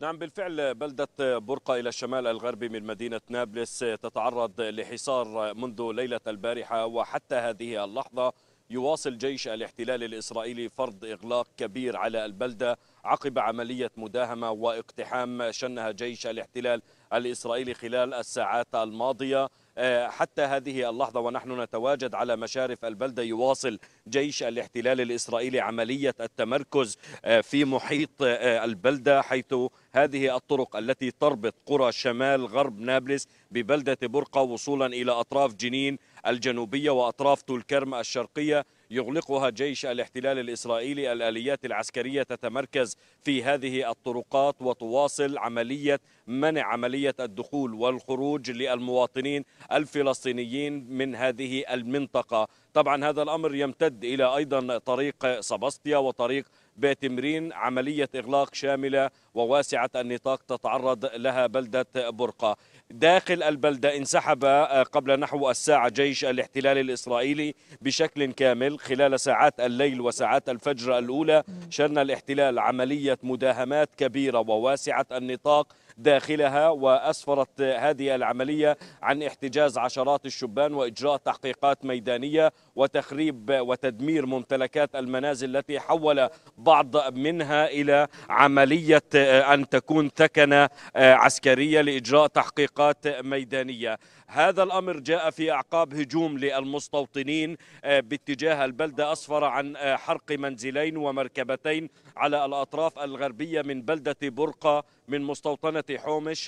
نعم بالفعل بلدة برقة إلى الشمال الغربي من مدينة نابلس تتعرض لحصار منذ ليلة البارحة وحتى هذه اللحظة يواصل جيش الاحتلال الإسرائيلي فرض إغلاق كبير على البلدة عقب عملية مداهمة واقتحام شنها جيش الاحتلال الإسرائيلي خلال الساعات الماضية آه، حتى هذه اللحظة ونحن نتواجد على مشارف البلدة يواصل جيش الاحتلال الإسرائيلي عملية التمركز آه، في محيط آه، البلدة حيث هذه الطرق التي تربط قرى شمال غرب نابلس ببلدة برقة وصولا إلى أطراف جنين الجنوبية وأطراف تولكرم الشرقية يغلقها جيش الاحتلال الإسرائيلي الآليات العسكرية تتمركز في هذه الطرقات وتواصل عملية منع عملية الدخول والخروج للمواطنين الفلسطينيين من هذه المنطقة طبعا هذا الأمر يمتد إلى أيضا طريق سباستيا وطريق بيت مرين عملية إغلاق شاملة وواسعة النطاق تتعرض لها بلدة برقة داخل البلدة انسحب قبل نحو الساعة جيش الاحتلال الإسرائيلي بشكل كامل خلال ساعات الليل وساعات الفجر الأولى شن الاحتلال عملية مداهمات كبيرة وواسعة النطاق داخلها وأسفرت هذه العملية عن احتجاز عشرات الشبان وإجراء تحقيقات ميدانية وتخريب وتدمير ممتلكات المنازل التي حول بعض منها إلى عملية آه، أن تكون ثكنة آه، عسكرية لإجراء تحقيقات ميدانية هذا الأمر جاء في أعقاب هجوم للمستوطنين آه، باتجاه البلدة أسفر عن حرق منزلين ومركبتين على الأطراف الغربية من بلدة برقة من مستوطنة حومش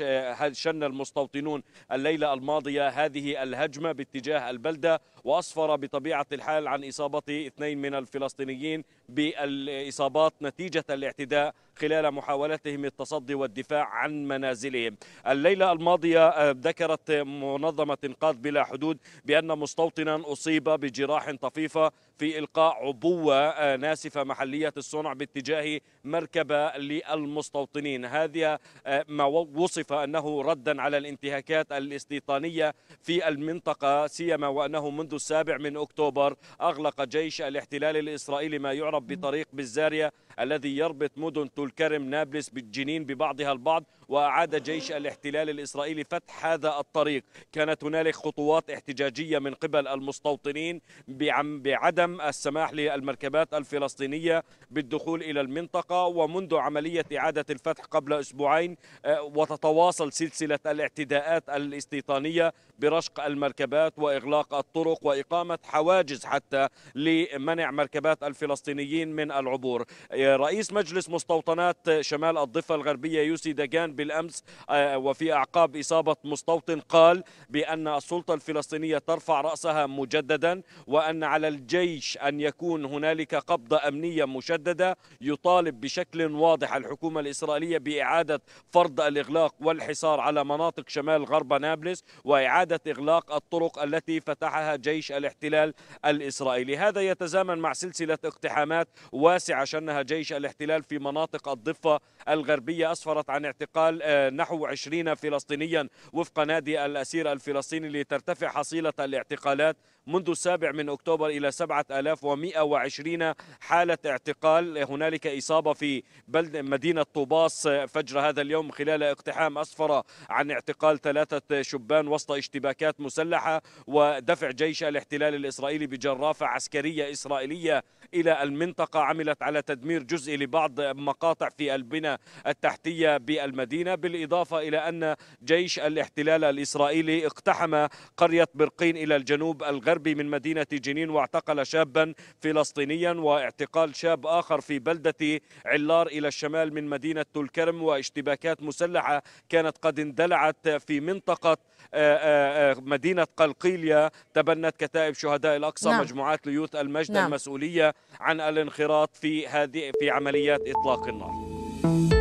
شن المستوطنون الليلة الماضية هذه الهجمة باتجاه البلدة وأسفر بطبيعة الحال عن إصابة اثنين من الفلسطينيين بالإصابات نتيجة الاعتداء خلال محاولة مهمتهم التصدي والدفاع عن منازلهم الليلة الماضية آه، ذكرت منظمة إنقاذ بلا حدود بأن مستوطنا أصيب بجراح طفيفة في إلقاء عبوة آه، ناسفة محلية الصنع باتجاه مركبة للمستوطنين هذه آه، ما وصف أنه ردا على الانتهاكات الاستيطانية في المنطقة سيما وأنه منذ السابع من أكتوبر أغلق جيش الاحتلال الإسرائيلي ما يعرف بطريق بالزارية الذي يربط مدن تولكرم نابلس جنين ببعضها البعض وأعاد جيش الاحتلال الإسرائيلي فتح هذا الطريق كانت هنالك خطوات احتجاجية من قبل المستوطنين بعدم السماح للمركبات الفلسطينية بالدخول إلى المنطقة ومنذ عملية إعادة الفتح قبل أسبوعين آه، وتتواصل سلسلة الاعتداءات الاستيطانية برشق المركبات وإغلاق الطرق وإقامة حواجز حتى لمنع مركبات الفلسطينيين من العبور آه، رئيس مجلس مستوطنات شمال الضفة الغربية يوسي دجان بالأمس آه، وفي أعقاب إصابة مستوطن قال بأن السلطة الفلسطينية ترفع رأسها مجددا وأن على الجيش أن يكون هنالك قبضة أمنية مشددة يطالب بشكل واضح الحكومة الإسرائيلية بإعادة فرض الإغلاق والحصار على مناطق شمال غرب نابلس وإعادة إغلاق الطرق التي فتحها جيش الاحتلال الإسرائيلي هذا يتزامن مع سلسلة اقتحامات واسعة شنها جيش الاحتلال في مناطق الضفة الغربية أسفرت عن اعتقال آه، نحو 20 فلسطينيا وفق نادي الأسير الفلسطيني لترتفع حصيلة الاعتقالات منذ السابع من أكتوبر إلى 7120 حالة اعتقال هنالك إصابة في بلد مدينة طوباس آه، فجر هذا اليوم خلال اقتحام أسفر عن اعتقال ثلاثة شبان وسط اشتباكات مسلحة ودفع جيش الاحتلال الإسرائيلي بجرافة عسكرية إسرائيلية إلى المنطقة عملت على تدمير جزئي لبعض مقاطع في البنى التحتية بالمدينة بالإضافة إلى أن جيش الاحتلال الإسرائيلي اقتحم قرية برقين إلى الجنوب الغربي من مدينة جنين واعتقل شابا فلسطينيا واعتقال شاب آخر في بلدة علار إلى الشمال من مدينة تلكرم واشتباكات مسلحة كانت قد اندلعت في منطقة آه، آه، آه، مدينة قلقيليا تبنت كتائب شهداء الأقصى نعم. مجموعات ليوت المجد نعم. المسؤولية عن الانخراط في هذه في عمليات اطلاق النار